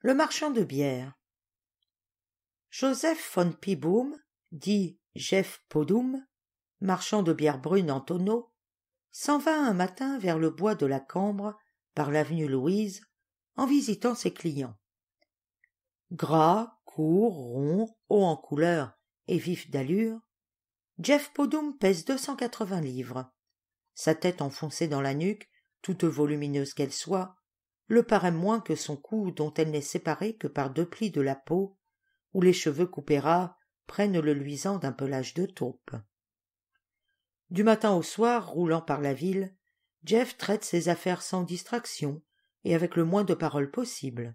Le marchand de bière. Joseph von Piboum, dit Jeff Podum, marchand de bière brune en tonneau, s'en va un matin vers le bois de la Cambre par l'avenue Louise en visitant ses clients. Gras, court, rond, haut en couleur et vif d'allure, Jeff Podum pèse deux cent quatre 280 livres. Sa tête enfoncée dans la nuque, toute volumineuse qu'elle soit, le paraît moins que son cou dont elle n'est séparée que par deux plis de la peau, où les cheveux coupés ras prennent le luisant d'un pelage de taupe. Du matin au soir, roulant par la ville, Jeff traite ses affaires sans distraction et avec le moins de paroles possible.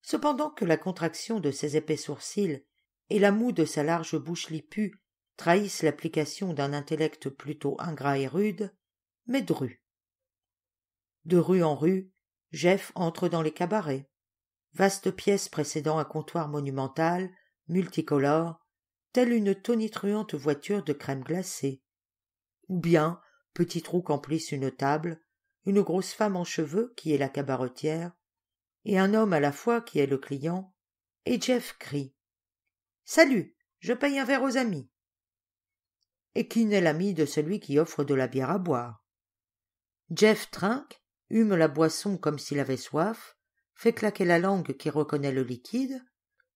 Cependant que la contraction de ses épais sourcils et la moue de sa large bouche lipue trahissent l'application d'un intellect plutôt ingrat et rude, mais dru. De rue en rue, Jeff entre dans les cabarets. Vaste pièce précédant un comptoir monumental, multicolore, telle une tonitruante voiture de crème glacée. Ou bien, petit trou qu'emplisse une table, une grosse femme en cheveux qui est la cabaretière, et un homme à la fois qui est le client, et Jeff crie. Salut, je paye un verre aux amis. Et qui n'est l'ami de celui qui offre de la bière à boire. Jeff trinque, hume la boisson comme s'il avait soif, fait claquer la langue qui reconnaît le liquide,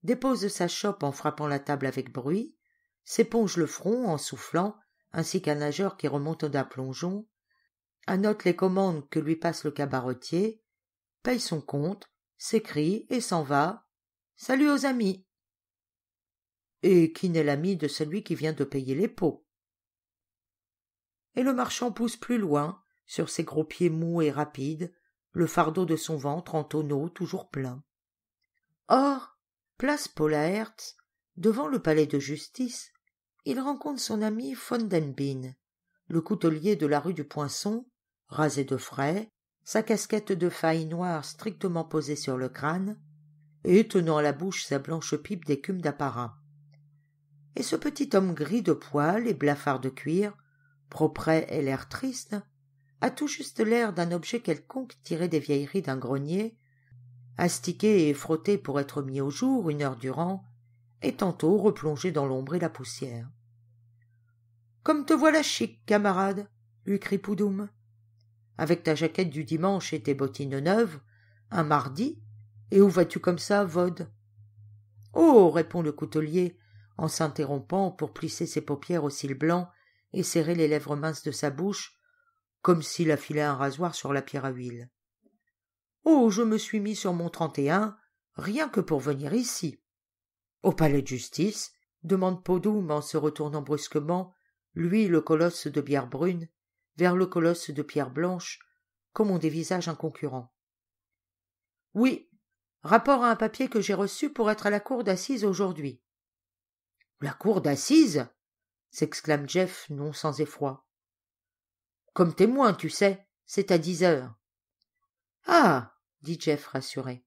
dépose sa chope en frappant la table avec bruit, s'éponge le front en soufflant, ainsi qu'un nageur qui remonte d'un plongeon, annote les commandes que lui passe le cabaretier, paye son compte, s'écrie et s'en va. Salut aux amis. Et qui n'est l'ami de celui qui vient de payer les pots? Et le marchand pousse plus loin, sur ses gros pieds mous et rapides, le fardeau de son ventre en tonneau toujours plein. Or, place Polaerts, devant le palais de justice, il rencontre son ami Fondenbin, le coutelier de la rue du Poinçon, rasé de frais, sa casquette de faille noire strictement posée sur le crâne, et tenant à la bouche sa blanche pipe d'écume d'apparat. Et ce petit homme gris de poils et blafard de cuir, propret et l'air triste, a tout juste l'air d'un objet quelconque tiré des vieilleries d'un grenier, astiqué et frotté pour être mis au jour une heure durant, et tantôt replongé dans l'ombre et la poussière. Comme te voilà chic, camarade, lui crie Poudoum. Avec ta jaquette du dimanche et tes bottines neuves, un mardi, et où vas-tu comme ça, Vode Oh répond le coutelier, en s'interrompant pour plisser ses paupières aux cils blancs et serrer les lèvres minces de sa bouche, comme s'il affilait un rasoir sur la pierre à huile. Oh, je me suis mis sur mon trente-et-un, rien que pour venir ici. Au palais de justice, demande Podoum en se retournant brusquement, lui le colosse de bière brune, vers le colosse de pierre blanche, comme on dévisage un concurrent. Oui, rapport à un papier que j'ai reçu pour être à la cour d'assises aujourd'hui. La cour d'assises s'exclame Jeff, non sans effroi. Comme témoin, tu sais. C'est à dix heures. Ah dit Jeff rassuré.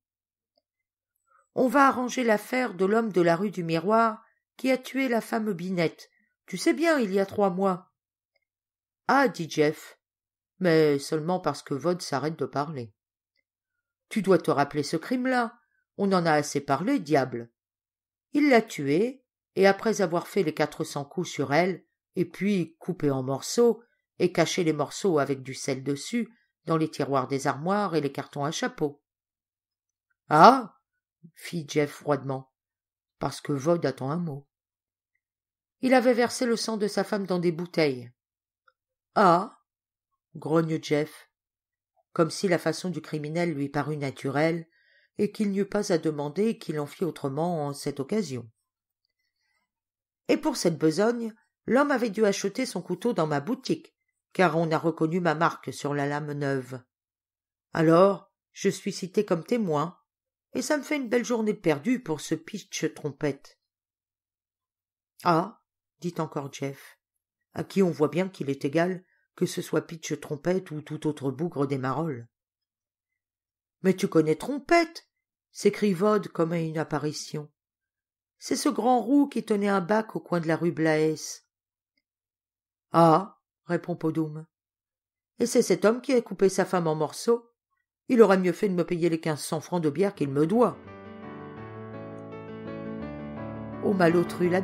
On va arranger l'affaire de l'homme de la rue du Miroir qui a tué la femme Binette. Tu sais bien, il y a trois mois. Ah dit Jeff. Mais seulement parce que Vod s'arrête de parler. Tu dois te rappeler ce crime-là. On en a assez parlé, diable. Il l'a tuée, et après avoir fait les quatre cents coups sur elle, et puis coupée en morceaux, et cacher les morceaux avec du sel dessus dans les tiroirs des armoires et les cartons à chapeau. Ah fit Jeff froidement, parce que Vod attend un mot. Il avait versé le sang de sa femme dans des bouteilles. Ah grogne Jeff, comme si la façon du criminel lui parut naturelle et qu'il n'y eût pas à demander qu'il en fît autrement en cette occasion. Et pour cette besogne, l'homme avait dû acheter son couteau dans ma boutique, car on a reconnu ma marque sur la lame neuve. Alors, je suis cité comme témoin, et ça me fait une belle journée perdue pour ce pitch trompette. Ah, dit encore Jeff, à qui on voit bien qu'il est égal que ce soit pitch trompette ou tout autre bougre des marolles. Mais tu connais trompette s'écrie Vode comme à une apparition. C'est ce grand roux qui tenait un bac au coin de la rue Blaes. Ah répond Podoum. Et c'est cet homme qui a coupé sa femme en morceaux. Il aurait mieux fait de me payer les quinze cents francs de bière qu'il me doit. Au malotru la